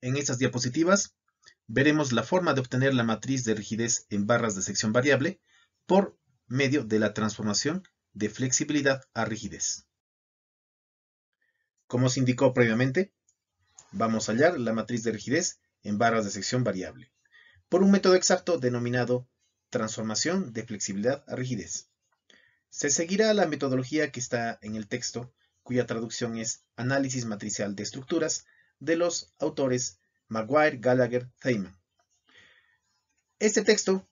En estas diapositivas veremos la forma de obtener la matriz de rigidez en barras de sección variable por medio de la transformación de flexibilidad a rigidez. Como se indicó previamente, vamos a hallar la matriz de rigidez en barras de sección variable por un método exacto denominado transformación de flexibilidad a rigidez. Se seguirá la metodología que está en el texto, cuya traducción es análisis matricial de estructuras de los autores Maguire, Gallagher, Thayman. Este texto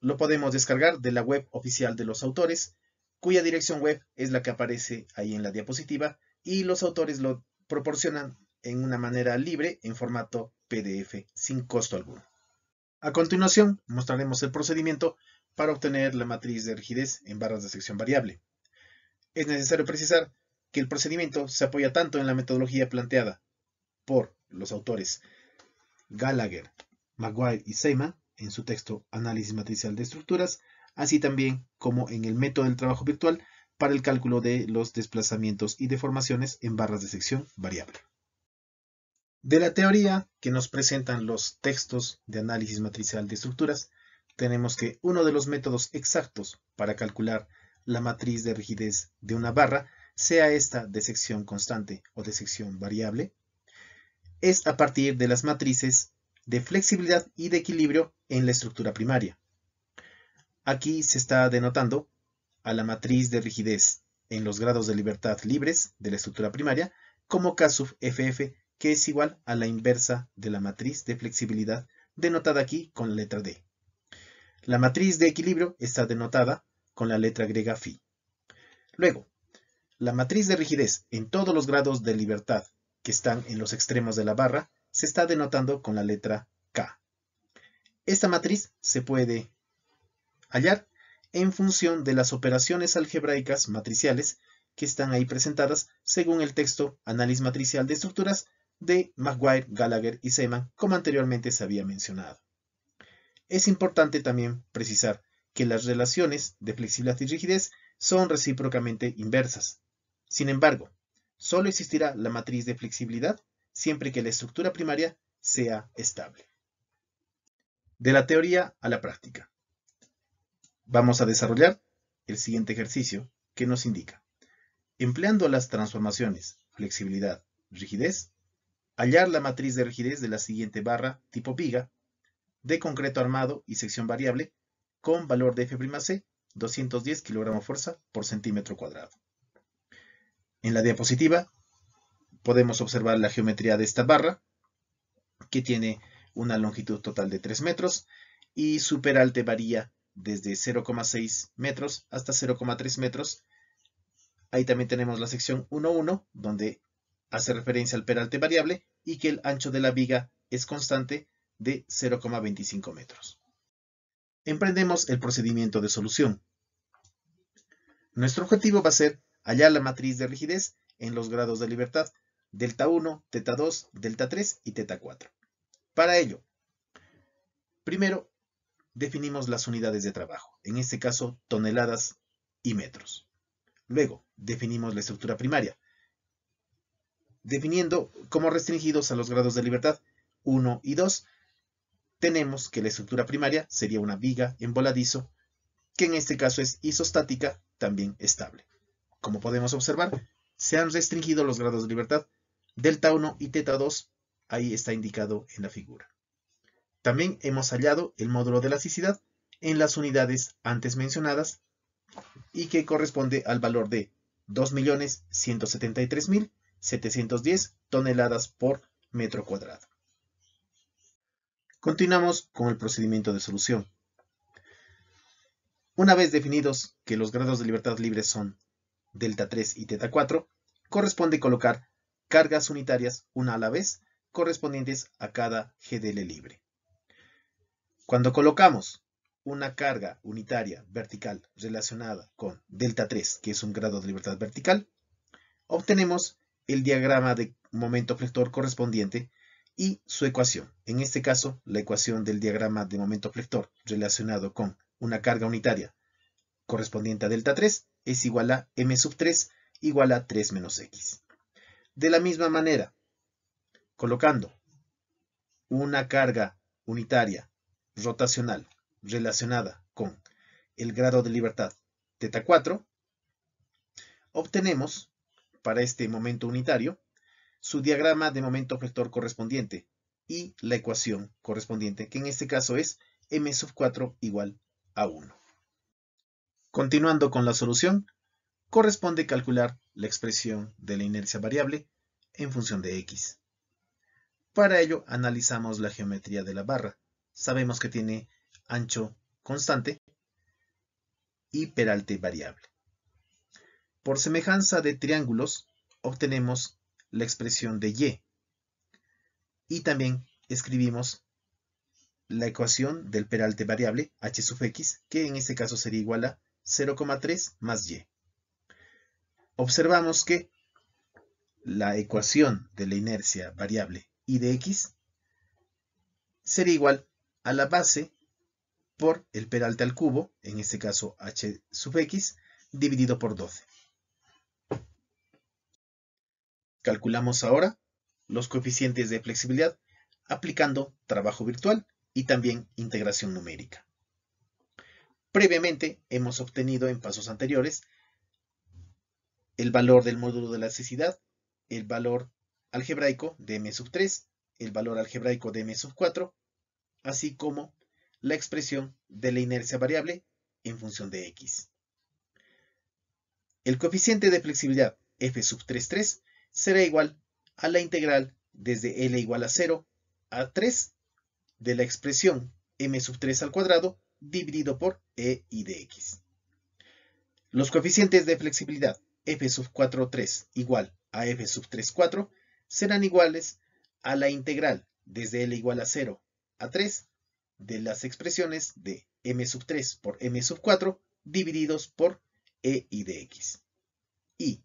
lo podemos descargar de la web oficial de los autores, cuya dirección web es la que aparece ahí en la diapositiva, y los autores lo proporcionan en una manera libre en formato PDF sin costo alguno. A continuación, mostraremos el procedimiento para obtener la matriz de rigidez en barras de sección variable. Es necesario precisar que el procedimiento se apoya tanto en la metodología planteada por los autores Gallagher, Maguire y Seyman en su texto Análisis matricial de estructuras, así también como en el método del trabajo virtual para el cálculo de los desplazamientos y deformaciones en barras de sección variable. De la teoría que nos presentan los textos de análisis matricial de estructuras, tenemos que uno de los métodos exactos para calcular la matriz de rigidez de una barra, sea esta de sección constante o de sección variable, es a partir de las matrices de flexibilidad y de equilibrio en la estructura primaria. Aquí se está denotando a la matriz de rigidez en los grados de libertad libres de la estructura primaria como K FF, que es igual a la inversa de la matriz de flexibilidad denotada aquí con la letra D. La matriz de equilibrio está denotada con la letra griega phi. Luego, la matriz de rigidez en todos los grados de libertad que están en los extremos de la barra se está denotando con la letra K. Esta matriz se puede hallar en función de las operaciones algebraicas matriciales que están ahí presentadas según el texto Análisis matricial de estructuras de Maguire, Gallagher y Seaman, como anteriormente se había mencionado. Es importante también precisar que las relaciones de flexibilidad y rigidez son recíprocamente inversas. Sin embargo, Solo existirá la matriz de flexibilidad siempre que la estructura primaria sea estable. De la teoría a la práctica. Vamos a desarrollar el siguiente ejercicio que nos indica, empleando las transformaciones flexibilidad, rigidez, hallar la matriz de rigidez de la siguiente barra tipo viga de concreto armado y sección variable con valor de F'C 210 kg fuerza por centímetro cuadrado. En la diapositiva podemos observar la geometría de esta barra, que tiene una longitud total de 3 metros y su peralte varía desde 0,6 metros hasta 0,3 metros. Ahí también tenemos la sección 1.1, donde hace referencia al peralte variable y que el ancho de la viga es constante de 0,25 metros. Emprendemos el procedimiento de solución. Nuestro objetivo va a ser Allá la matriz de rigidez en los grados de libertad, delta 1, teta 2, delta 3 y teta 4. Para ello, primero definimos las unidades de trabajo, en este caso toneladas y metros. Luego, definimos la estructura primaria, definiendo como restringidos a los grados de libertad 1 y 2, tenemos que la estructura primaria sería una viga en voladizo, que en este caso es isostática, también estable como podemos observar, se han restringido los grados de libertad delta 1 y teta 2, ahí está indicado en la figura. También hemos hallado el módulo de elasticidad en las unidades antes mencionadas y que corresponde al valor de 2.173.710 toneladas por metro cuadrado. Continuamos con el procedimiento de solución. Una vez definidos que los grados de libertad libres son delta 3 y teta 4, corresponde colocar cargas unitarias una a la vez correspondientes a cada GDL libre. Cuando colocamos una carga unitaria vertical relacionada con delta 3, que es un grado de libertad vertical, obtenemos el diagrama de momento flector correspondiente y su ecuación. En este caso, la ecuación del diagrama de momento flector relacionado con una carga unitaria correspondiente a delta 3 es igual a m sub 3 igual a 3 menos x. De la misma manera, colocando una carga unitaria rotacional relacionada con el grado de libertad θ 4, obtenemos para este momento unitario su diagrama de momento vector correspondiente y la ecuación correspondiente, que en este caso es m sub 4 igual a 1. Continuando con la solución, corresponde calcular la expresión de la inercia variable en función de x. Para ello analizamos la geometría de la barra. Sabemos que tiene ancho constante y peralte variable. Por semejanza de triángulos, obtenemos la expresión de y. Y también escribimos la ecuación del peralte variable h sub x, que en este caso sería igual a 0,3 más y. Observamos que la ecuación de la inercia variable y de x sería igual a la base por el peralte al cubo, en este caso h sub x, dividido por 12. Calculamos ahora los coeficientes de flexibilidad aplicando trabajo virtual y también integración numérica. Previamente hemos obtenido en pasos anteriores el valor del módulo de elasticidad, el valor algebraico de m sub 3, el valor algebraico de m sub 4, así como la expresión de la inercia variable en función de x. El coeficiente de flexibilidad f sub 3,3 será igual a la integral desde L igual a 0 a 3 de la expresión m sub 3 al cuadrado dividido por E y dx. Los coeficientes de flexibilidad f sub 43 3 igual a f sub 3, 4 serán iguales a la integral desde L igual a 0 a 3 de las expresiones de m sub 3 por m sub 4 divididos por e y dx. Y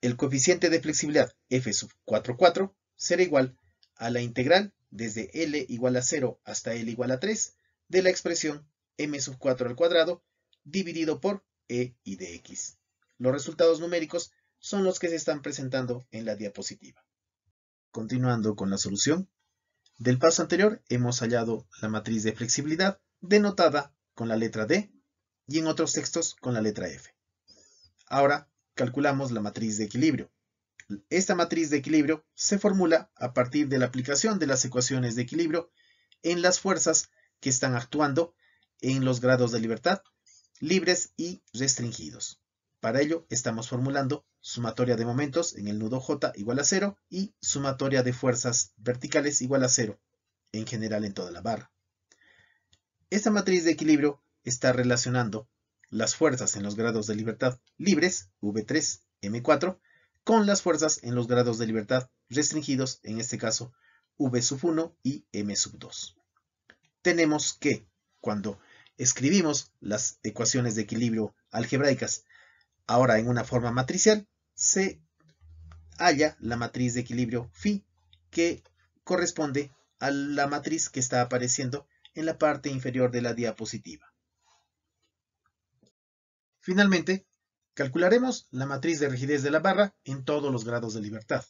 el coeficiente de flexibilidad f sub 4, será igual a la integral desde L igual a 0 hasta L igual a 3 de la expresión m sub 4 al cuadrado dividido por e y dx. x. Los resultados numéricos son los que se están presentando en la diapositiva. Continuando con la solución, del paso anterior hemos hallado la matriz de flexibilidad denotada con la letra D y en otros textos con la letra F. Ahora calculamos la matriz de equilibrio. Esta matriz de equilibrio se formula a partir de la aplicación de las ecuaciones de equilibrio en las fuerzas que están actuando en los grados de libertad libres y restringidos. Para ello estamos formulando sumatoria de momentos en el nudo J igual a 0 y sumatoria de fuerzas verticales igual a 0 en general en toda la barra. Esta matriz de equilibrio está relacionando las fuerzas en los grados de libertad libres, V3, M4, con las fuerzas en los grados de libertad restringidos, en este caso V1 y M2 tenemos que, cuando escribimos las ecuaciones de equilibrio algebraicas ahora en una forma matricial, se halla la matriz de equilibrio phi que corresponde a la matriz que está apareciendo en la parte inferior de la diapositiva. Finalmente, calcularemos la matriz de rigidez de la barra en todos los grados de libertad.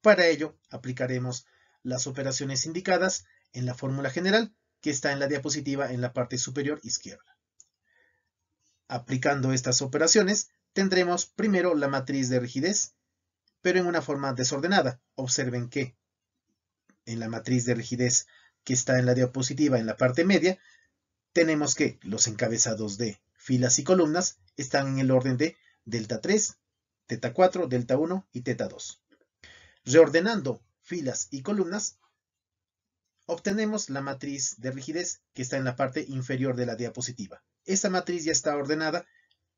Para ello, aplicaremos las operaciones indicadas en la fórmula general que está en la diapositiva en la parte superior izquierda. Aplicando estas operaciones, tendremos primero la matriz de rigidez, pero en una forma desordenada. Observen que en la matriz de rigidez que está en la diapositiva en la parte media, tenemos que los encabezados de filas y columnas están en el orden de delta 3, teta 4, delta 1 y teta 2. Reordenando filas y columnas, obtenemos la matriz de rigidez que está en la parte inferior de la diapositiva. Esta matriz ya está ordenada.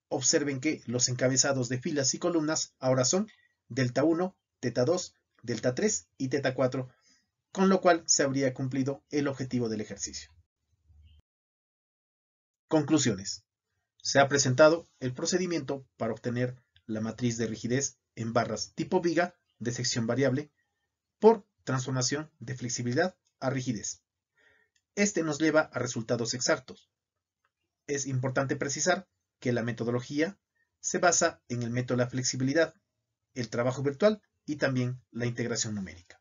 Observen que los encabezados de filas y columnas ahora son delta 1, teta 2, delta 3 y teta 4, con lo cual se habría cumplido el objetivo del ejercicio. Conclusiones. Se ha presentado el procedimiento para obtener la matriz de rigidez en barras tipo viga de sección variable por transformación de flexibilidad a rigidez. Este nos lleva a resultados exactos. Es importante precisar que la metodología se basa en el método de la flexibilidad, el trabajo virtual y también la integración numérica.